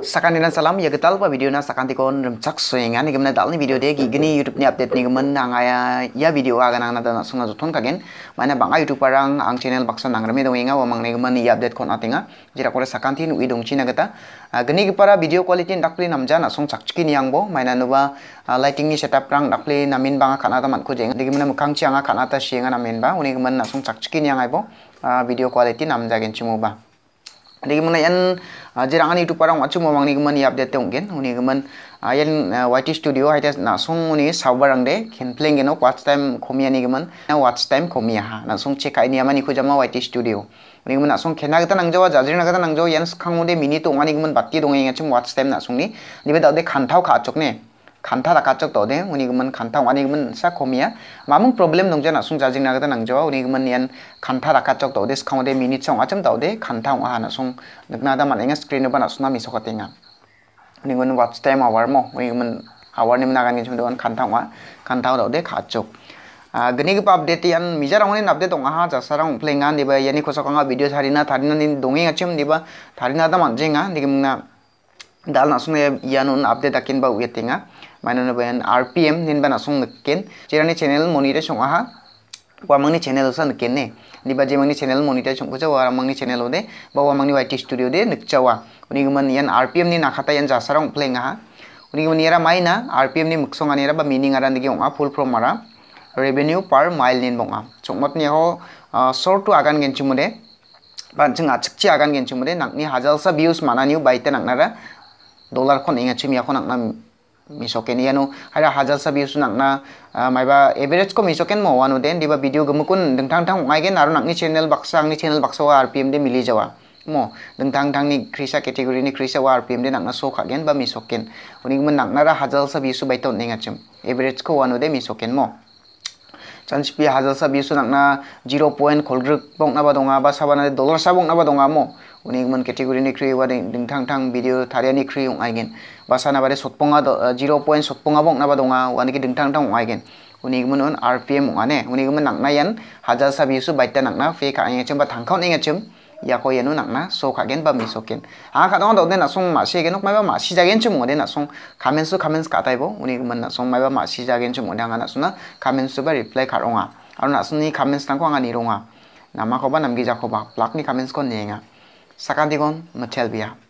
sakan dilan salam ya ketal pa video na sakan tikon rem cak soengan ni gemna ni video de gi gini youtube ni update ni gemen nang aya ya video aga nang na dana sunga zuton kagen mana bang youtube barang ang channel baksa nang remi dong inga wamang ni gemen ni update kon atinga jira kore sakan tin ui dong china geta ah, gini gi para video quality pli namja jana sung cak yang bo, angbo mana nuba ah, lighting ni setup rang pli namin banga kanata man kujeng, di ni gemna mukang chianga kanata shienga namin ba uni gemen na sung cak chiki bo, angaibo ah, video quality nam gen chimu ba ल े क ि a n न ा यन जे a n i ग u ी टू परंग वाचु मोमांग नि गमन याप द a त े होंगे उनि गमन यन वाइटी स्टूडियो i ा इ त े नासोंग उनि स a व र ं ग दे खेन प्लेंग गेनो क्वाच टाइम खोमिया नि गमन वाच टाइम ख ो म ि य a हा न ा s ों ग चेक आइ n ि a ा म n नि ख ु a ा म ा वाइटी i ् ट ू ड m a ो उनि गमन न ा स ों i खेना गता न ा a ग ज ो जाजिर नागता नांगजो यन स्खांगो द e म ि n ि तो वानि गमन बात्ती दोंगे ngachum a w वाच टाइम नासोंग नि निबे दादे खान्थाव a ा च ो क न e 간타다 까쩍 더데 우니 그만 간타 와니 그만 사코미야 마몽 프로블렘 농전 아숭 자징 나가다 낭저 우니 그만 옌 간타다 까쩍 더데 스카운데 미니 청 아점 더데 간타 와 하나 송 늑나다 만행에 스크린에 나 수나 미소 같땡아 우니 그만 왓츠 타임 아워 모 우니 그만 아워 님 나가니 좀 더원 간타 와 간타 더데 가쪽 아 그니가 밥데티 안 미자랑원에 납데 동아 자사랑 플레잉한 디바 예니 코서강아 비디오 사리나 다리나 니 동행아 침 디바 다리나다 만쟁아 니가 dal nasung yanun update akin ba uyetinga mainon ben rpm nin ba nasung ken chirani channel monire songa ha wamangni channel sa ken ne niba je mangni channel monire songko cha wamangni channel ode ba wamangni yt studio de nikchawa unigiman yan rpm ni nakhata yan jasarang plenga ha unigiman yara maina rpm ni muksonga nera ba meaning aran digi onga full form ara revenue per mile nin bonga chongmat ni ho short to agan genchumude ba jeng achikchi agan genchumude nakni hajalsa views mananiu baite naknara dollar khoneng achimi akho nakna misoken yanu haira hajar sabi su nakna maiba average ko misoken mo wanu den diba video gumukun dingthang thang ngai gen aru nakni channel baksa angni channel baksa wa rpm de mili jawa mo dingthang thang ni krisa category ni krisa wa rpm de nakna so kha gen ba misoken uni gum nakna ra hajar sabi su baito neng achim average ko wanu de misoken mo চানচপি হাজার সাহ বিশ নাকা zero point খোলগ্রুপ বকনাবা দা বা সাবান ডলার সাহ বকনাবা দামো উনিগমন কেটেগরি নিখ্রি ওয়ান ভিডিও থারিয়া নিখ্রি ওগেন বা সানাবাদে সৎপঙা জিরো পয়েন্ট সৎপঙা বকনাবা দা ওয়ানি দিনঠান ওগেন উনিগমন আর পি এম ওয়ানে উনিগমন নাকা ইয়ান হাজার সাহ বিশ বাইটা নাকা ফে কাকা ইংচম বা থাকা ya ko yenu nak na so ka gen ba mi so ken a ka d o no do n g de na song ma shi gen nok ma ba ma shi ja gen chu mo n g de na song kamen su kamen su ka tai bo uni k u man na song ma ba ma shi ja gen chu mo n g de nga a na su na kamen su ba reply ka ronga aro na su ni kamen sang u ko nga ni ronga nama ko ba nam gi ja ko ba plak ni kamen su ko ne n nga sakan di gon ma tel bia